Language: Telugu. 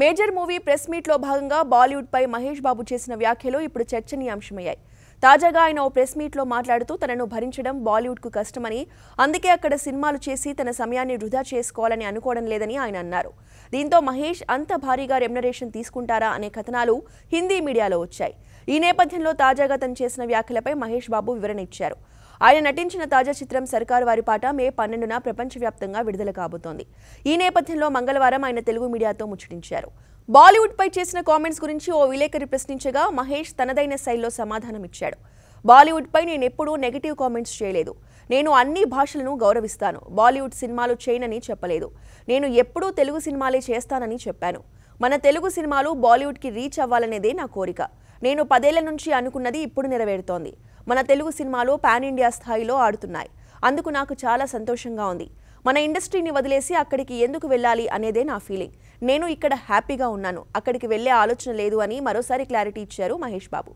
మేజర్ మూవీ ప్రెస్ మీట్లో భాగంగా బాలీవుడ్పై మహేష్ బాబు చేసిన వ్యాఖ్యలు ఇప్పుడు చర్చనీయాంశమయ్యాయి తాజాగా ఆయన ఓ ప్రెస్ మీట్లో మాట్లాడుతూ తనను భరించడం బాలీవుడ్కు కష్టమని అందుకే అక్కడ సినిమాలు చేసి తన సమయాన్ని వృధా చేసుకోవాలని అనుకోవడం లేదని ఆయన అన్నారు దీంతో మహేష్ అంత భారీగా రెమ్యునరేషన్ తీసుకుంటారా అనే కథనాలు హిందీ మీడియాలో వచ్చాయి ఈ నేపథ్యంలో తాజాగా తను చేసిన వ్యాఖ్యలపై మహేష్ బాబు వివరణ ఇచ్చారు ఆయన నటించిన తాజా చిత్రం సర్కారు వారి పాట మే పన్నెండున ప్రపంచవ్యాప్తంగా విడుదల కాబోతోంది ఈ నేపథ్యంలో మంగళవారం ఆయన తెలుగు మీడియాతో ముచ్చటించారు బాలీవుడ్ పై చేసిన కామెంట్స్ గురించి ఓ విలేకరి ప్రశ్నించగా మహేష్ తనదైన శైలిలో సమాధానం ఇచ్చాడు బాలీవుడ్ పై నేను ఎప్పుడూ నెగిటివ్ కామెంట్స్ చేయలేదు నేను అన్ని భాషలను గౌరవిస్తాను బాలీవుడ్ సినిమాలు చేయనని చెప్పలేదు నేను ఎప్పుడూ తెలుగు సినిమాలే చేస్తానని చెప్పాను మన తెలుగు సినిమాలు బాలీవుడ్కి రీచ్ అవ్వాలనేదే నా కోరిక నేను పదేళ్ల నుంచి అనుకున్నది ఇప్పుడు నెరవేరుతోంది మన తెలుగు సినిమాలు పాన్ ఇండియా స్థాయిలో ఆడుతున్నాయి అందుకు నాకు చాలా సంతోషంగా ఉంది మన ఇండస్ట్రీని వదిలేసి అక్కడికి ఎందుకు వెళ్ళాలి అనేదే నా ఫీలింగ్ నేను ఇక్కడ హ్యాపీగా ఉన్నాను అక్కడికి వెళ్ళే ఆలోచన లేదు అని మరోసారి క్లారిటీ ఇచ్చారు మహేష్ బాబు